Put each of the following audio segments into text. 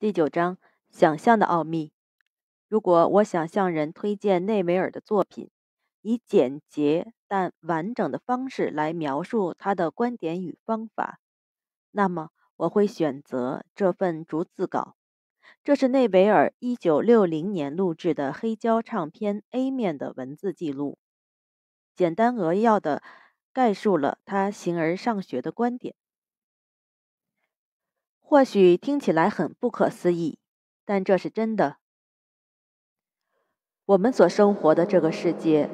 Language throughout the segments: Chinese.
第九章想象的奥秘。如果我想向人推荐内维尔的作品，以简洁但完整的方式来描述他的观点与方法，那么我会选择这份逐字稿。这是内维尔1960年录制的黑胶唱片 A 面的文字记录，简单扼要的概述了他形而上学的观点。或许听起来很不可思议，但这是真的。我们所生活的这个世界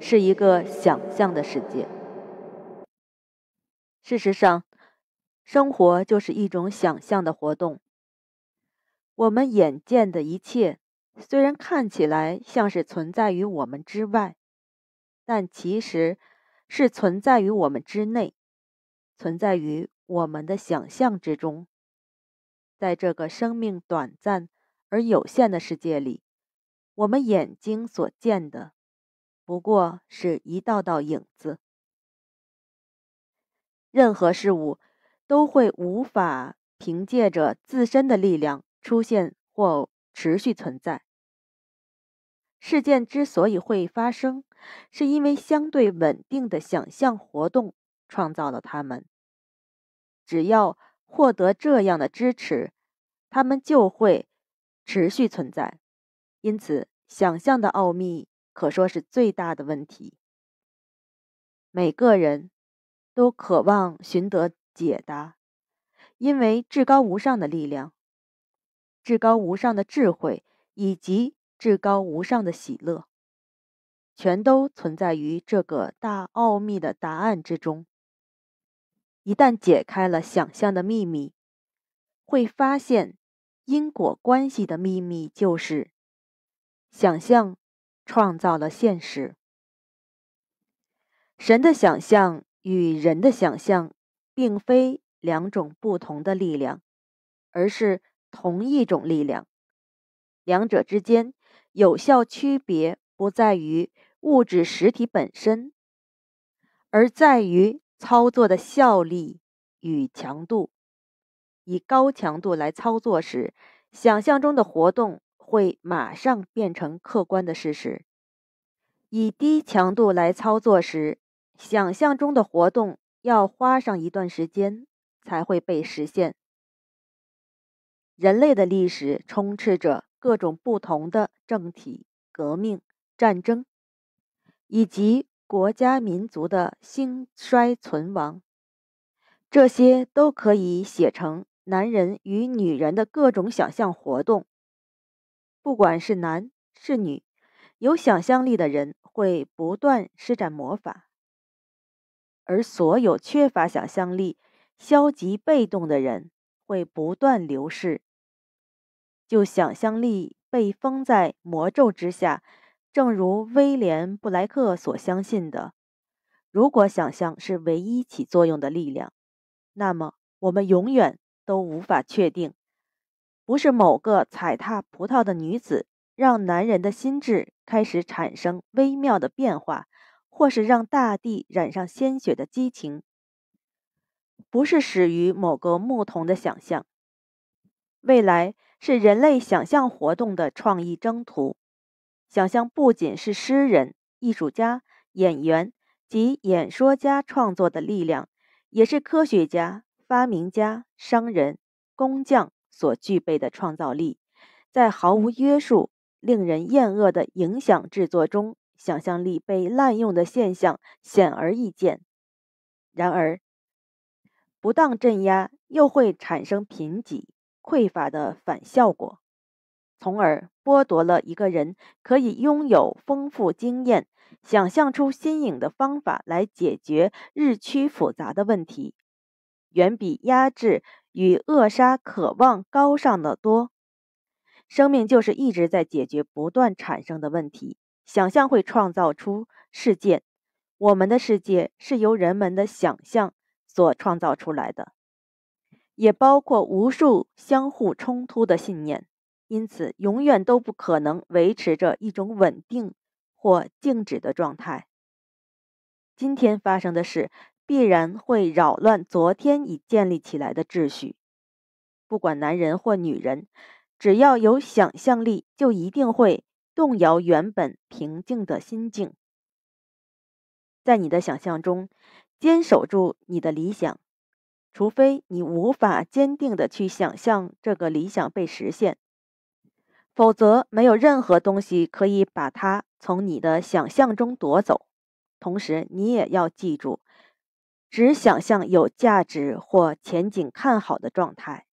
是一个想象的世界。事实上，生活就是一种想象的活动。我们眼见的一切，虽然看起来像是存在于我们之外，但其实是存在于我们之内，存在于。我们的想象之中，在这个生命短暂而有限的世界里，我们眼睛所见的，不过是一道道影子。任何事物都会无法凭借着自身的力量出现或持续存在。事件之所以会发生，是因为相对稳定的想象活动创造了它们。只要获得这样的支持，他们就会持续存在。因此，想象的奥秘可说是最大的问题。每个人都渴望寻得解答，因为至高无上的力量、至高无上的智慧以及至高无上的喜乐，全都存在于这个大奥秘的答案之中。一旦解开了想象的秘密，会发现因果关系的秘密就是：想象创造了现实。神的想象与人的想象并非两种不同的力量，而是同一种力量。两者之间有效区别不在于物质实体本身，而在于。操作的效力与强度，以高强度来操作时，想象中的活动会马上变成客观的事实；以低强度来操作时，想象中的活动要花上一段时间才会被实现。人类的历史充斥着各种不同的政体、革命、战争，以及。国家民族的兴衰存亡，这些都可以写成男人与女人的各种想象活动。不管是男是女，有想象力的人会不断施展魔法，而所有缺乏想象力、消极被动的人会不断流逝。就想象力被封在魔咒之下。正如威廉·布莱克所相信的，如果想象是唯一起作用的力量，那么我们永远都无法确定，不是某个踩踏葡萄的女子让男人的心智开始产生微妙的变化，或是让大地染上鲜血的激情，不是始于某个牧童的想象。未来是人类想象活动的创意征途。想象不仅是诗人、艺术家、演员及演说家创作的力量，也是科学家、发明家、商人、工匠所具备的创造力。在毫无约束、令人厌恶的影响制作中，想象力被滥用的现象显而易见。然而，不当镇压又会产生贫瘠、匮乏的反效果。从而剥夺了一个人可以拥有丰富经验、想象出新颖的方法来解决日趋复杂的问题，远比压制与扼杀渴望高尚的多。生命就是一直在解决不断产生的问题。想象会创造出世界，我们的世界是由人们的想象所创造出来的，也包括无数相互冲突的信念。因此，永远都不可能维持着一种稳定或静止的状态。今天发生的事必然会扰乱昨天已建立起来的秩序。不管男人或女人，只要有想象力，就一定会动摇原本平静的心境。在你的想象中，坚守住你的理想，除非你无法坚定的去想象这个理想被实现。否则，没有任何东西可以把它从你的想象中夺走。同时，你也要记住，只想象有价值或前景看好的状态。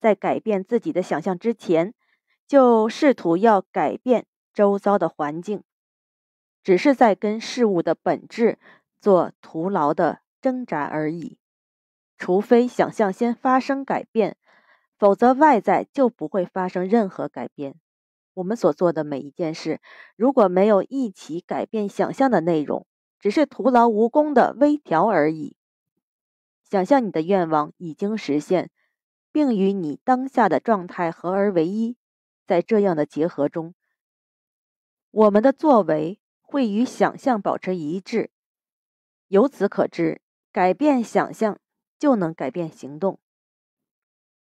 在改变自己的想象之前，就试图要改变周遭的环境，只是在跟事物的本质做徒劳的挣扎而已。除非想象先发生改变。否则，外在就不会发生任何改变。我们所做的每一件事，如果没有一起改变想象的内容，只是徒劳无功的微调而已。想象你的愿望已经实现，并与你当下的状态合而为一，在这样的结合中，我们的作为会与想象保持一致。由此可知，改变想象就能改变行动。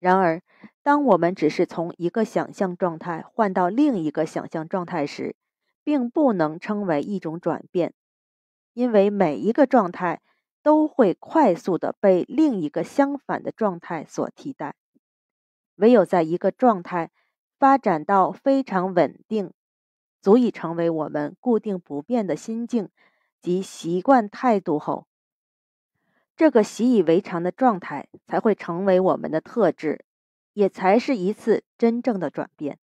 然而，当我们只是从一个想象状态换到另一个想象状态时，并不能称为一种转变，因为每一个状态都会快速的被另一个相反的状态所替代。唯有在一个状态发展到非常稳定，足以成为我们固定不变的心境及习惯态度后，这个习以为常的状态才会成为我们的特质，也才是一次真正的转变。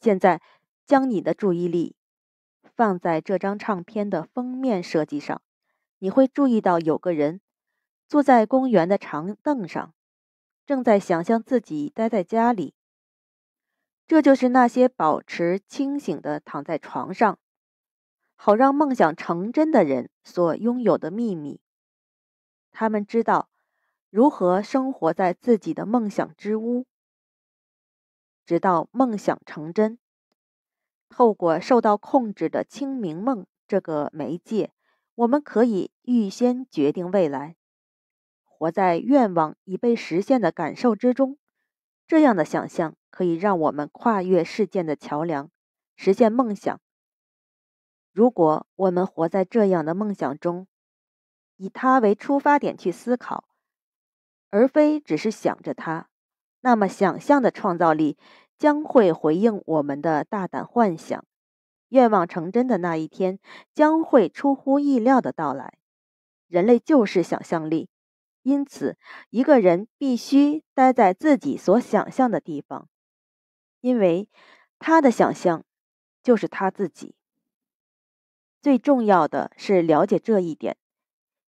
现在，将你的注意力放在这张唱片的封面设计上，你会注意到有个人坐在公园的长凳上，正在想象自己待在家里。这就是那些保持清醒的躺在床上，好让梦想成真的人所拥有的秘密。他们知道如何生活在自己的梦想之屋，直到梦想成真。透过受到控制的清明梦这个媒介，我们可以预先决定未来，活在愿望已被实现的感受之中。这样的想象可以让我们跨越事件的桥梁，实现梦想。如果我们活在这样的梦想中，以它为出发点去思考，而非只是想着它，那么想象的创造力将会回应我们的大胆幻想，愿望成真的那一天将会出乎意料的到来。人类就是想象力，因此一个人必须待在自己所想象的地方，因为他的想象就是他自己。最重要的是了解这一点。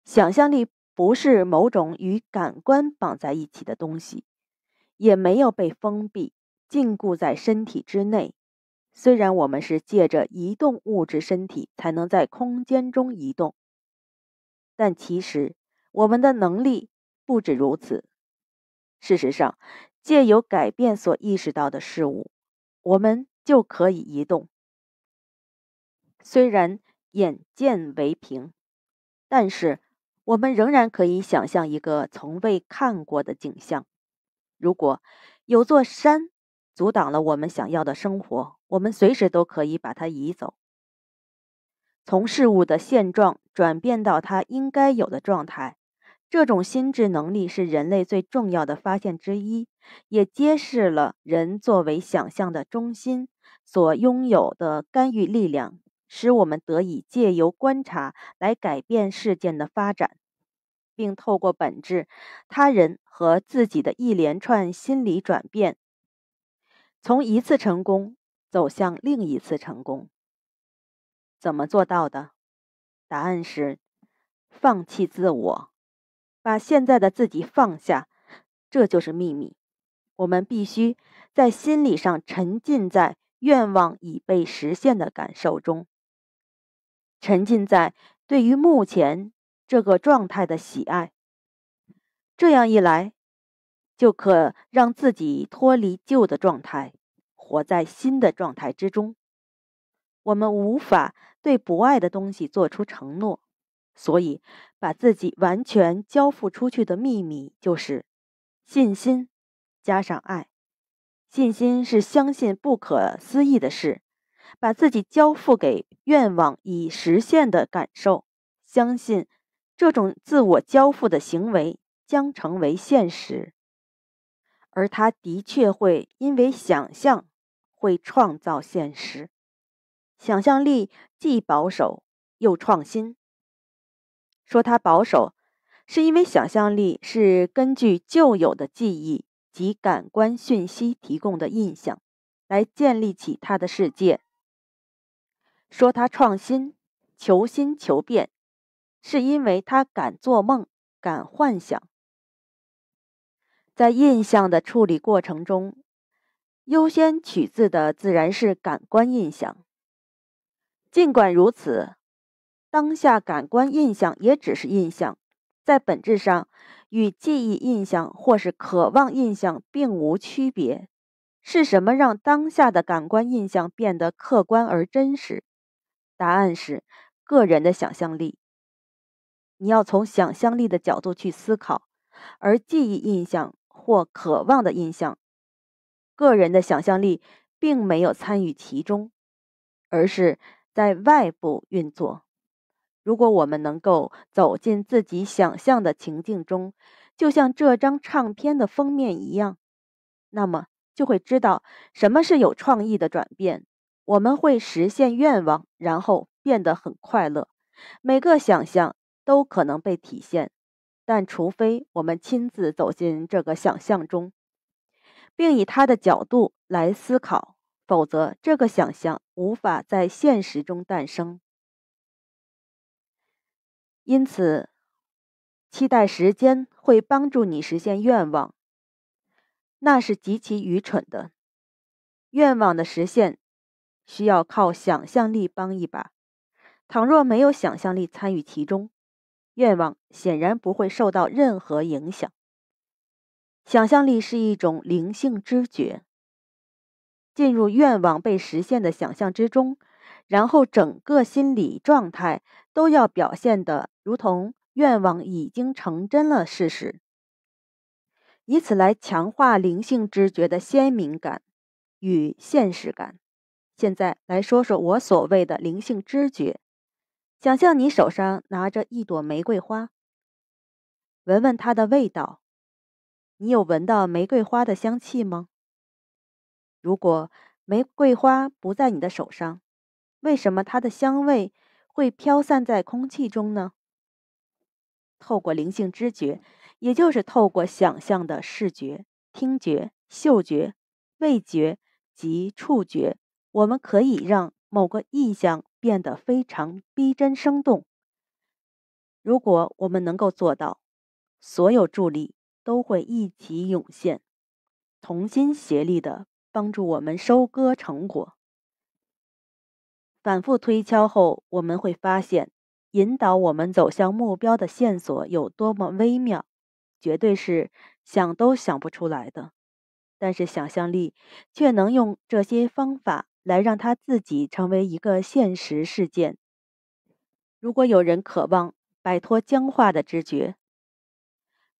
想象力不是某种与感官绑在一起的东西，也没有被封闭、禁锢在身体之内。虽然我们是借着移动物质身体才能在空间中移动，但其实我们的能力不止如此。事实上，借由改变所意识到的事物，我们就可以移动。虽然眼见为凭，但是。我们仍然可以想象一个从未看过的景象。如果有座山阻挡了我们想要的生活，我们随时都可以把它移走，从事物的现状转变到它应该有的状态。这种心智能力是人类最重要的发现之一，也揭示了人作为想象的中心所拥有的干预力量。使我们得以借由观察来改变事件的发展，并透过本质、他人和自己的一连串心理转变，从一次成功走向另一次成功。怎么做到的？答案是：放弃自我，把现在的自己放下。这就是秘密。我们必须在心理上沉浸在愿望已被实现的感受中。沉浸在对于目前这个状态的喜爱，这样一来，就可让自己脱离旧的状态，活在新的状态之中。我们无法对不爱的东西做出承诺，所以把自己完全交付出去的秘密就是：信心加上爱。信心是相信不可思议的事。把自己交付给愿望已实现的感受，相信这种自我交付的行为将成为现实，而他的确会因为想象会创造现实。想象力既保守又创新。说它保守，是因为想象力是根据旧有的记忆及感官讯息提供的印象，来建立起他的世界。说他创新、求新求变，是因为他敢做梦、敢幻想。在印象的处理过程中，优先取自的自然是感官印象。尽管如此，当下感官印象也只是印象，在本质上与记忆印象或是渴望印象并无区别。是什么让当下的感官印象变得客观而真实？答案是个人的想象力。你要从想象力的角度去思考，而记忆印象或渴望的印象，个人的想象力并没有参与其中，而是在外部运作。如果我们能够走进自己想象的情境中，就像这张唱片的封面一样，那么就会知道什么是有创意的转变。我们会实现愿望，然后变得很快乐。每个想象都可能被体现，但除非我们亲自走进这个想象中，并以他的角度来思考，否则这个想象无法在现实中诞生。因此，期待时间会帮助你实现愿望，那是极其愚蠢的。愿望的实现。需要靠想象力帮一把。倘若没有想象力参与其中，愿望显然不会受到任何影响。想象力是一种灵性知觉，进入愿望被实现的想象之中，然后整个心理状态都要表现得如同愿望已经成真了事实，以此来强化灵性知觉的鲜明感与现实感。现在来说说我所谓的灵性知觉。想象你手上拿着一朵玫瑰花，闻闻它的味道。你有闻到玫瑰花的香气吗？如果玫瑰花不在你的手上，为什么它的香味会飘散在空气中呢？透过灵性知觉，也就是透过想象的视觉、听觉、嗅觉、味觉及触觉。我们可以让某个意象变得非常逼真生动。如果我们能够做到，所有助力都会一起涌现，同心协力的帮助我们收割成果。反复推敲后，我们会发现引导我们走向目标的线索有多么微妙，绝对是想都想不出来的。但是想象力却能用这些方法。来让他自己成为一个现实事件。如果有人渴望摆脱僵化的知觉，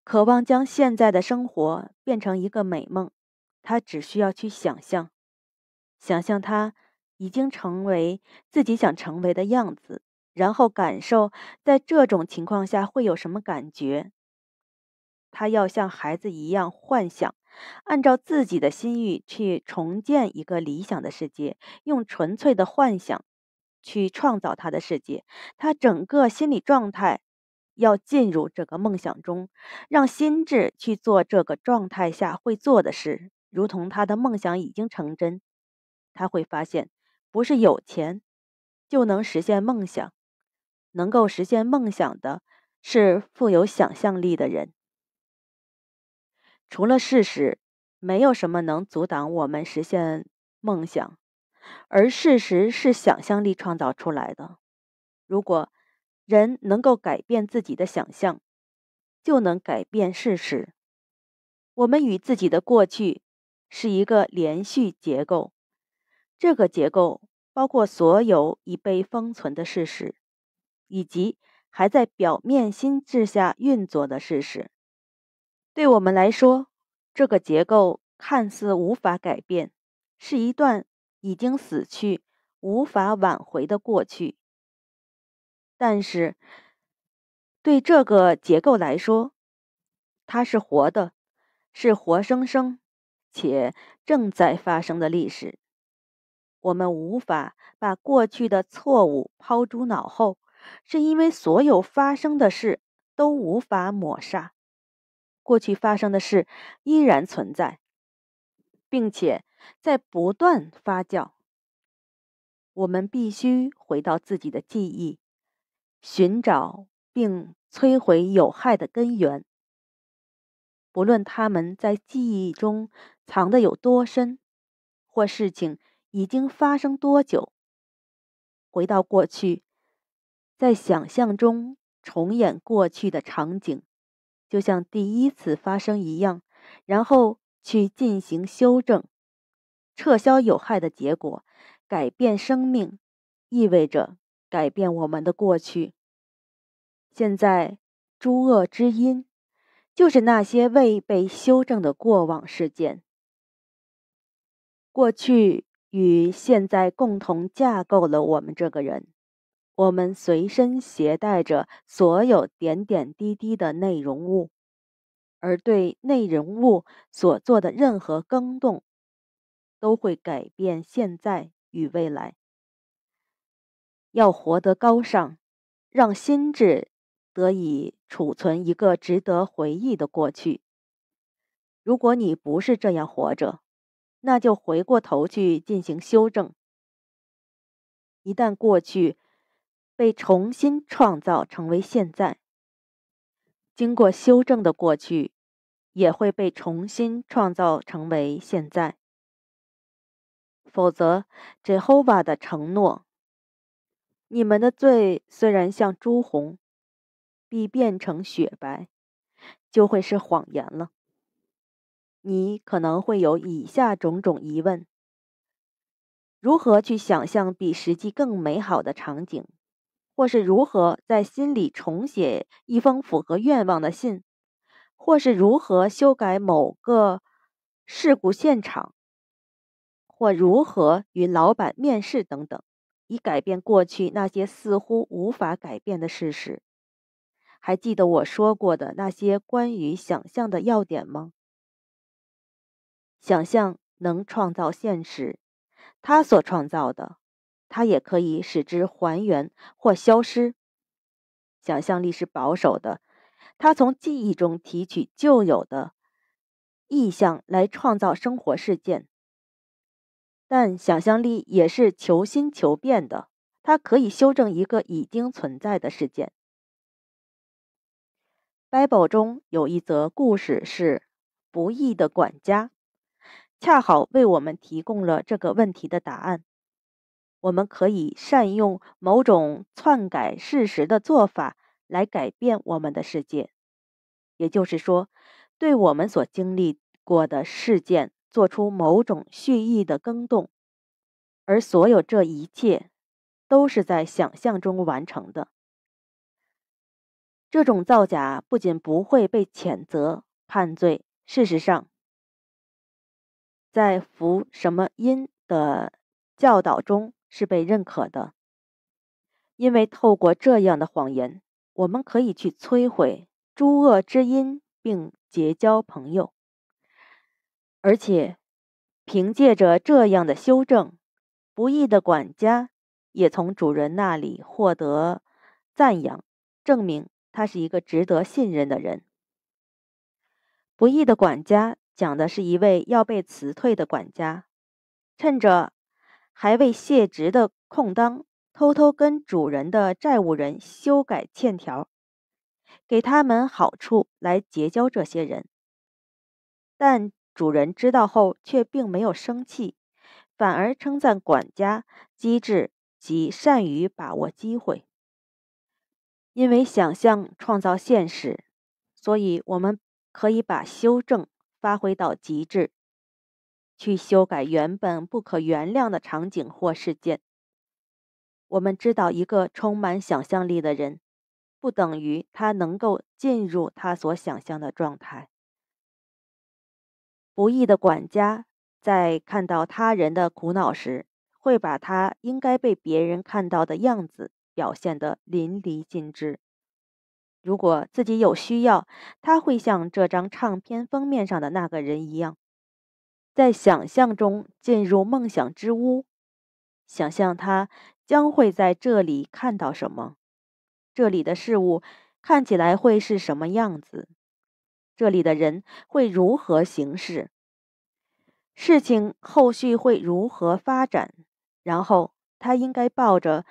渴望将现在的生活变成一个美梦，他只需要去想象，想象他已经成为自己想成为的样子，然后感受在这种情况下会有什么感觉。他要像孩子一样幻想。按照自己的心欲去重建一个理想的世界，用纯粹的幻想去创造他的世界。他整个心理状态要进入这个梦想中，让心智去做这个状态下会做的事。如同他的梦想已经成真，他会发现，不是有钱就能实现梦想，能够实现梦想的是富有想象力的人。除了事实，没有什么能阻挡我们实现梦想。而事实是想象力创造出来的。如果人能够改变自己的想象，就能改变事实。我们与自己的过去是一个连续结构，这个结构包括所有已被封存的事实，以及还在表面心智下运作的事实。对我们来说，这个结构看似无法改变，是一段已经死去、无法挽回的过去。但是，对这个结构来说，它是活的，是活生生且正在发生的历史。我们无法把过去的错误抛诸脑后，是因为所有发生的事都无法抹杀。过去发生的事依然存在，并且在不断发酵。我们必须回到自己的记忆，寻找并摧毁有害的根源，不论他们在记忆中藏的有多深，或事情已经发生多久。回到过去，在想象中重演过去的场景。就像第一次发生一样，然后去进行修正，撤销有害的结果，改变生命，意味着改变我们的过去。现在诸恶之因，就是那些未被修正的过往事件。过去与现在共同架构了我们这个人。我们随身携带着所有点点滴滴的内容物，而对内容物所做的任何更动，都会改变现在与未来。要活得高尚，让心智得以储存一个值得回忆的过去。如果你不是这样活着，那就回过头去进行修正。一旦过去。被重新创造成为现在，经过修正的过去，也会被重新创造成为现在。否则，Jehovah 的承诺：“你们的罪虽然像朱红，必变成雪白”，就会是谎言了。你可能会有以下种种疑问：如何去想象比实际更美好的场景？或是如何在心里重写一封符合愿望的信，或是如何修改某个事故现场，或如何与老板面试等等，以改变过去那些似乎无法改变的事实。还记得我说过的那些关于想象的要点吗？想象能创造现实，它所创造的。它也可以使之还原或消失。想象力是保守的，它从记忆中提取旧有的意象来创造生活事件。但想象力也是求新求变的，它可以修正一个已经存在的事件。《Bible》中有一则故事是《不义的管家》，恰好为我们提供了这个问题的答案。我们可以善用某种篡改事实的做法来改变我们的世界，也就是说，对我们所经历过的事件做出某种蓄意的更动，而所有这一切都是在想象中完成的。这种造假不仅不会被谴责判罪，事实上，在福什么因的教导中。是被认可的，因为透过这样的谎言，我们可以去摧毁诸恶之因，并结交朋友。而且，凭借着这样的修正，不义的管家也从主人那里获得赞扬，证明他是一个值得信任的人。《不义的管家》讲的是一位要被辞退的管家，趁着。还为卸职的空当，偷偷跟主人的债务人修改欠条，给他们好处来结交这些人。但主人知道后却并没有生气，反而称赞管家机智及善于把握机会。因为想象创造现实，所以我们可以把修正发挥到极致。去修改原本不可原谅的场景或事件。我们知道，一个充满想象力的人，不等于他能够进入他所想象的状态。不义的管家在看到他人的苦恼时，会把他应该被别人看到的样子表现得淋漓尽致。如果自己有需要，他会像这张唱片封面上的那个人一样。在想象中进入梦想之屋，想象他将会在这里看到什么，这里的事物看起来会是什么样子，这里的人会如何行事，事情后续会如何发展，然后他应该抱着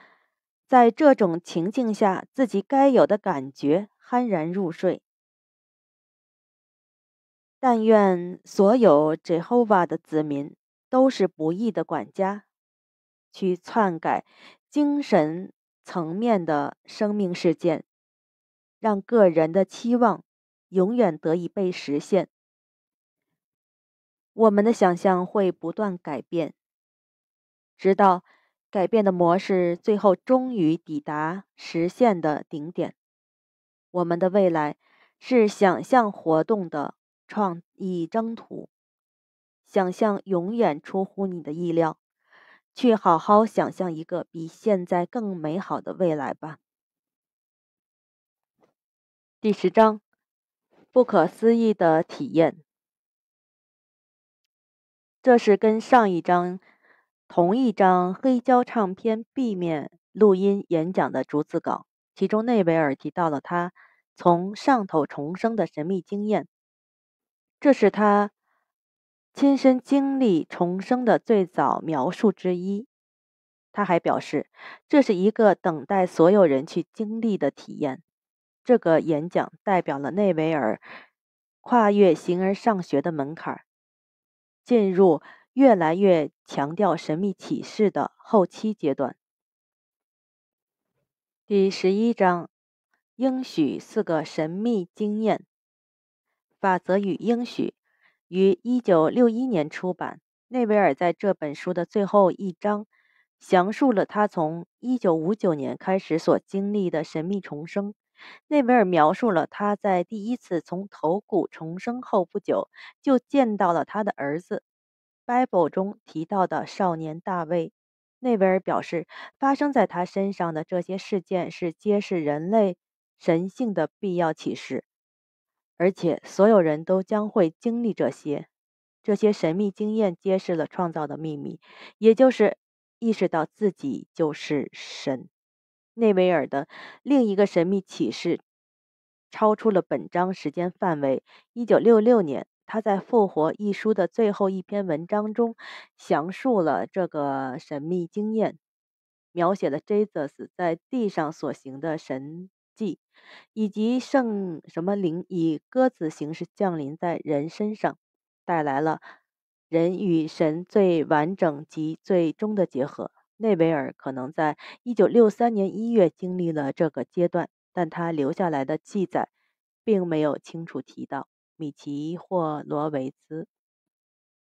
在这种情境下自己该有的感觉酣然入睡。但愿所有 Jehovah 的子民都是不义的管家，去篡改精神层面的生命事件，让个人的期望永远得以被实现。我们的想象会不断改变，直到改变的模式最后终于抵达实现的顶点。我们的未来是想象活动的。创意征途，想象永远出乎你的意料，去好好想象一个比现在更美好的未来吧。第十章，不可思议的体验。这是跟上一张同一张黑胶唱片 B 面录音演讲的逐字稿，其中内维尔提到了他从上头重生的神秘经验。这是他亲身经历重生的最早描述之一。他还表示，这是一个等待所有人去经历的体验。这个演讲代表了内维尔跨越形而上学的门槛，进入越来越强调神秘启示的后期阶段。第十一章应许四个神秘经验。《法则与应许》于一九六一年出版。内维尔在这本书的最后一章详述了他从一九五九年开始所经历的神秘重生。内维尔描述了他在第一次从头骨重生后不久就见到了他的儿子。《Bible》中提到的少年大卫。内维尔表示，发生在他身上的这些事件是揭示人类神性的必要启示。而且所有人都将会经历这些，这些神秘经验揭示了创造的秘密，也就是意识到自己就是神。内维尔的另一个神秘启示超出了本章时间范围。1966年，他在《复活》一书的最后一篇文章中详述了这个神秘经验，描写了 Jesus 在地上所行的神。以及圣什么灵以鸽子形式降临在人身上，带来了人与神最完整及最终的结合。内维尔可能在1963年1月经历了这个阶段，但他留下来的记载并没有清楚提到米奇或罗维兹。